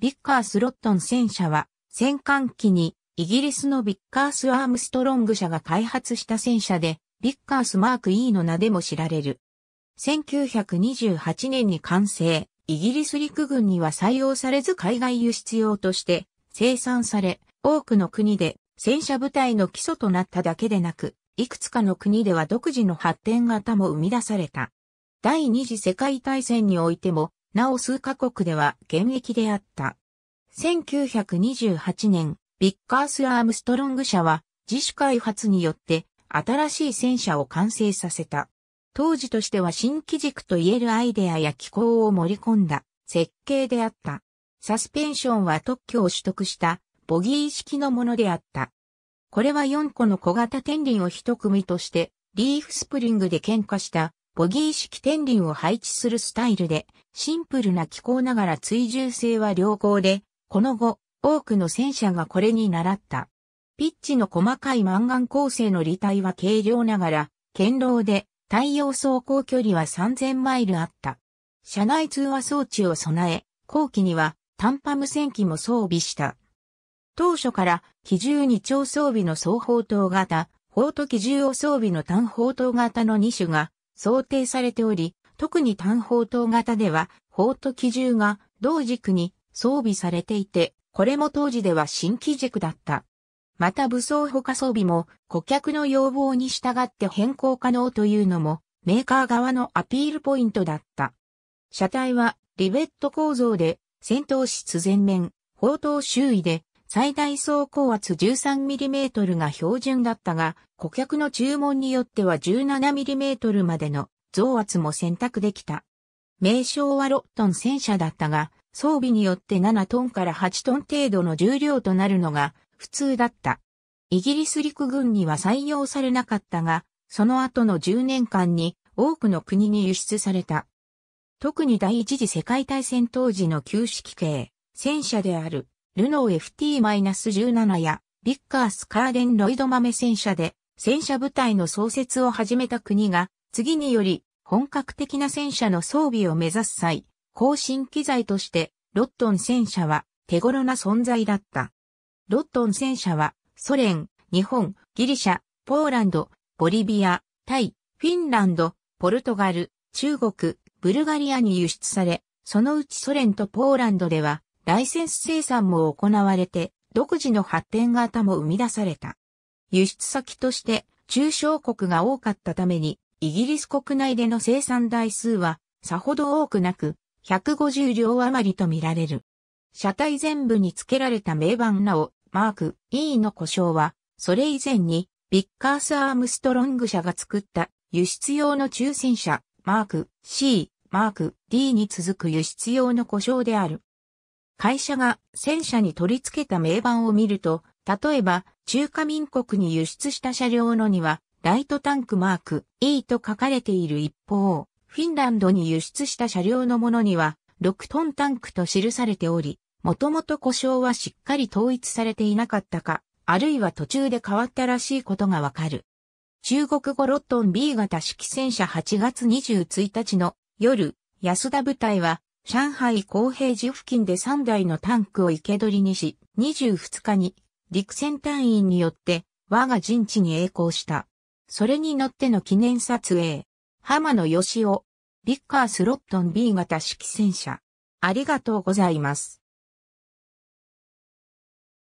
ビッカースロットン戦車は、戦艦機にイギリスのビッカースアームストロング社が開発した戦車で、ビッカースマーク E の名でも知られる。1928年に完成、イギリス陸軍には採用されず海外輸出用として生産され、多くの国で戦車部隊の基礎となっただけでなく、いくつかの国では独自の発展型も生み出された。第二次世界大戦においてもなお数カ国では現役であった。1928年、ビッカース・アームストロング社は自主開発によって新しい戦車を完成させた。当時としては新機軸と言えるアイデアや機構を盛り込んだ設計であった。サスペンションは特許を取得したボギー式のものであった。これは4個の小型天輪を一組としてリーフスプリングで喧嘩したボギー式天輪を配置するスタイルで、シンプルな機構ながら追従性は良好で、この後、多くの戦車がこれに習った。ピッチの細かいマン構成の履帯は軽量ながら、堅牢で、太陽走行距離は3000マイルあった。車内通話装置を備え、後期には短波無線機も装備した。当初から機銃二丁装備の双砲塔型、砲と機銃を装備の単砲塔型の2種が想定されており、特に単砲塔型では、砲と機銃が同軸に装備されていて、これも当時では新機軸だった。また武装補加装備も顧客の要望に従って変更可能というのもメーカー側のアピールポイントだった。車体はリベット構造で戦闘室前面、砲塔周囲で最大走行圧 13mm が標準だったが、顧客の注文によっては 17mm までの増圧も選択できた。名称は6トン戦車だったが、装備によって7トンから8トン程度の重量となるのが普通だった。イギリス陸軍には採用されなかったが、その後の10年間に多くの国に輸出された。特に第一次世界大戦当時の旧式系、戦車であるルノー FT-17 やビッカース・カーデン・ロイド豆戦車で戦車部隊の創設を始めた国が次により本格的な戦車の装備を目指す際、更新機材としてロットン戦車は手頃な存在だった。ロットン戦車はソ連、日本、ギリシャ、ポーランド、ボリビア、タイ、フィンランド、ポルトガル、中国、ブルガリアに輸出され、そのうちソ連とポーランドではライセンス生産も行われて、独自の発展型も生み出された。輸出先として中小国が多かったために、イギリス国内での生産台数はさほど多くなく、150両余りと見られる。車体全部に付けられた名盤なお、マーク E の故障は、それ以前に、ビッカース・アームストロング社が作った輸出用の抽選車、マーク C、マーク D に続く輸出用の故障である。会社が戦車に取り付けた名板を見ると、例えば中華民国に輸出した車両のには、ライトタンクマーク E と書かれている一方、フィンランドに輸出した車両のものには、6トンタンクと記されており、もともと故障はしっかり統一されていなかったか、あるいは途中で変わったらしいことがわかる。中国語ロットン B 型式戦車8月21日の夜、安田部隊は上海公平寺付近で3台のタンクを生け捕りにし、22日に陸戦隊員によって我が陣地に栄光した。それに乗っての記念撮影。浜野義雄、ビッカースロットン B 型式戦車。ありがとうございます。